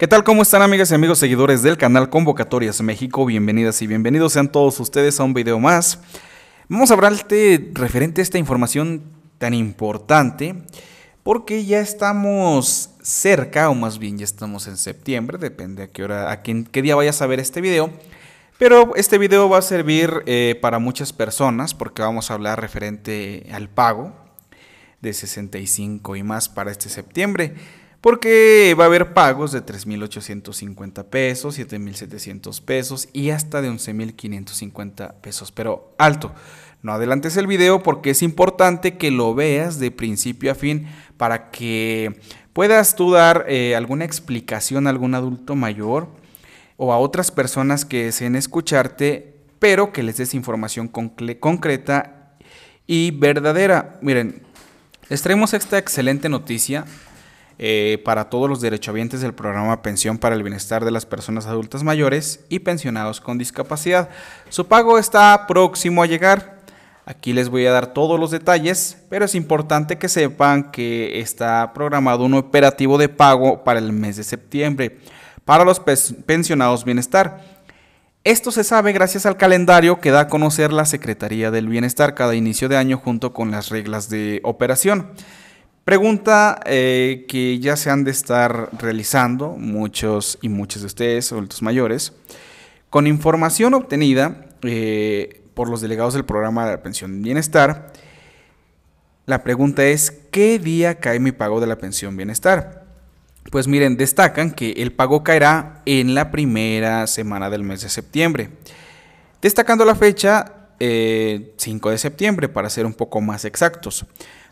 ¿Qué tal? ¿Cómo están amigas y amigos seguidores del canal Convocatorias México? Bienvenidas y bienvenidos sean todos ustedes a un video más. Vamos a hablarte referente a esta información tan importante porque ya estamos cerca, o más bien ya estamos en septiembre, depende a qué hora, a qué, día vayas a ver este video. Pero este video va a servir eh, para muchas personas porque vamos a hablar referente al pago de 65 y más para este septiembre porque va a haber pagos de 3.850 pesos, 7.700 pesos y hasta de 11.550 pesos. Pero alto, no adelantes el video porque es importante que lo veas de principio a fin para que puedas tú dar eh, alguna explicación a algún adulto mayor o a otras personas que deseen escucharte, pero que les des información concreta y verdadera. Miren, les esta excelente noticia eh, para todos los derechohabientes del programa Pensión para el Bienestar de las Personas Adultas Mayores y Pensionados con Discapacidad. Su pago está próximo a llegar. Aquí les voy a dar todos los detalles, pero es importante que sepan que está programado un operativo de pago para el mes de septiembre para los pensionados bienestar. Esto se sabe gracias al calendario que da a conocer la Secretaría del Bienestar cada inicio de año junto con las reglas de operación. Pregunta eh, que ya se han de estar realizando muchos y muchas de ustedes, adultos mayores, con información obtenida eh, por los delegados del programa de la pensión bienestar. La pregunta es, ¿qué día cae mi pago de la pensión bienestar? Pues miren, destacan que el pago caerá en la primera semana del mes de septiembre. Destacando la fecha 5 eh, de septiembre, para ser un poco más exactos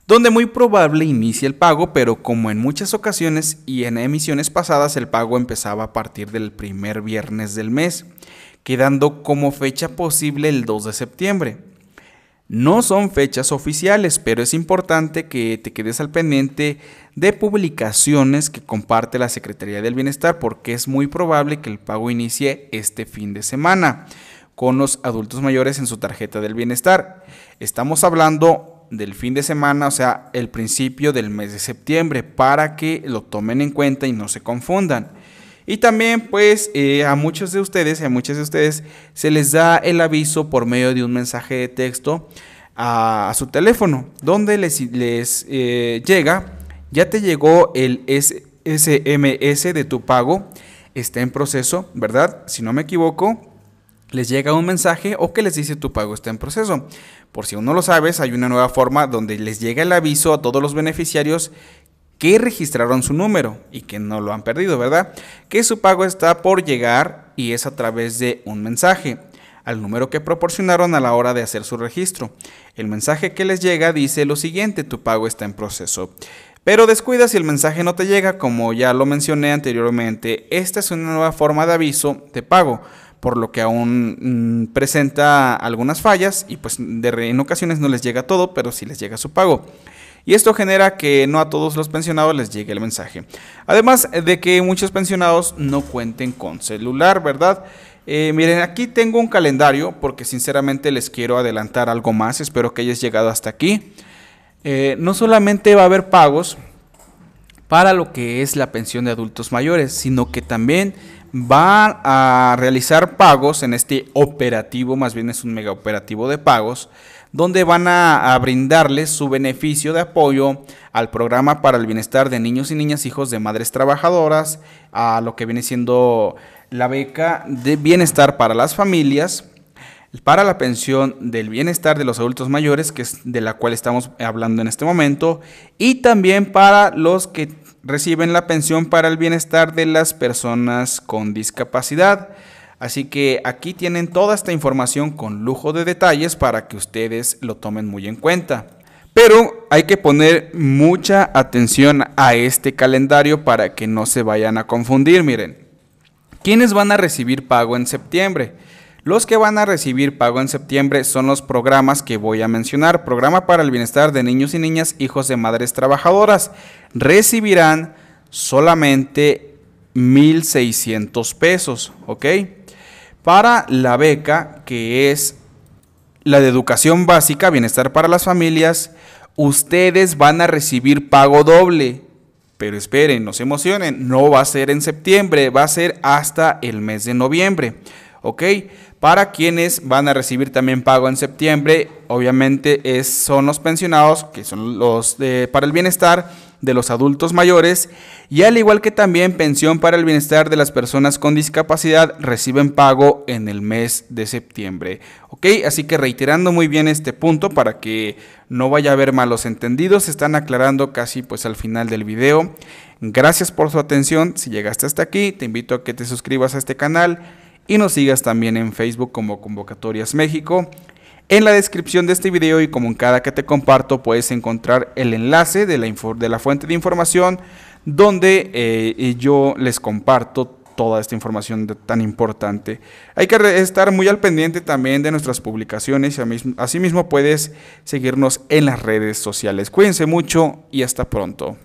donde muy probable inicie el pago, pero como en muchas ocasiones y en emisiones pasadas, el pago empezaba a partir del primer viernes del mes, quedando como fecha posible el 2 de septiembre. No son fechas oficiales, pero es importante que te quedes al pendiente de publicaciones que comparte la Secretaría del Bienestar porque es muy probable que el pago inicie este fin de semana con los adultos mayores en su tarjeta del bienestar. Estamos hablando del fin de semana, o sea, el principio del mes de septiembre, para que lo tomen en cuenta y no se confundan. Y también pues eh, a muchos de ustedes y a muchas de ustedes se les da el aviso por medio de un mensaje de texto a, su teléfono, donde les, eh, llega, ya te llegó el SMS de tu pago, está en proceso, ¿verdad? Si no me equivoco, les llega un mensaje o que les dice tu pago está en proceso. Por si aún no lo sabes, hay una nueva forma donde les llega el aviso a todos los beneficiarios que registraron su número y que no lo han perdido, ¿verdad? Que su pago está por llegar y es a través de un mensaje al número que proporcionaron a la hora de hacer su registro. El mensaje que les llega dice lo siguiente, tu pago está en proceso. Pero descuida si el mensaje no te llega, como ya lo mencioné anteriormente, esta es una nueva forma de aviso de pago por lo que aún mm, presenta algunas fallas y pues en ocasiones no les llega todo, pero sí les llega su pago. Y esto genera que no a todos los pensionados les llegue el mensaje. Además de que muchos pensionados no cuenten con celular, ¿verdad? Eh, miren, aquí tengo un calendario porque sinceramente les quiero adelantar algo más. Espero que hayas llegado hasta aquí. Eh, no solamente va a haber pagos para lo que es la pensión de adultos mayores, sino que también va a realizar pagos en este operativo, más bien es un mega operativo de pagos, donde van a, a, brindarles su beneficio de apoyo al programa para el bienestar de niños y niñas hijos de madres trabajadoras, a lo que viene siendo la beca de bienestar para las familias, para la pensión del bienestar de los adultos mayores, que es de la cual estamos hablando en este momento, y también para los que reciben la pensión para el bienestar de las personas con discapacidad. Así que aquí tienen toda esta información con lujo de detalles para que ustedes lo tomen muy en cuenta. Pero hay que poner mucha atención a este calendario para que no se vayan a confundir, miren. ¿Quiénes van a recibir pago en septiembre? Los que van a recibir pago en septiembre son los programas que voy a mencionar. Programa para el bienestar de niños y niñas hijos de madres trabajadoras. Recibirán solamente 1.600 pesos, ¿ok? Para la beca, que es la de educación básica, bienestar para las familias, ustedes van a recibir pago doble. Pero esperen, no se emocionen, no va a ser en septiembre, va a ser hasta el mes de noviembre, ¿ok? Para quienes van a recibir también pago en septiembre, obviamente es, son los pensionados, que son los para el bienestar de los adultos mayores, y al igual que también pensión para el bienestar de las personas con discapacidad, reciben pago en el mes de septiembre. ¿Ok? Así que reiterando muy bien este punto para que no vaya a haber malos entendidos, se están aclarando casi pues al final del video. Gracias por su atención, si llegaste hasta aquí, te invito a que te suscribas a este canal y nos sigas también en Facebook como Convocatorias México. En la descripción de este video y como en cada que te comparto puedes encontrar el enlace de la, fuente de información donde eh, yo les comparto toda esta información tan importante. Hay que estar muy al pendiente también de nuestras publicaciones y asimismo puedes seguirnos en las redes sociales. Cuídense mucho y hasta pronto.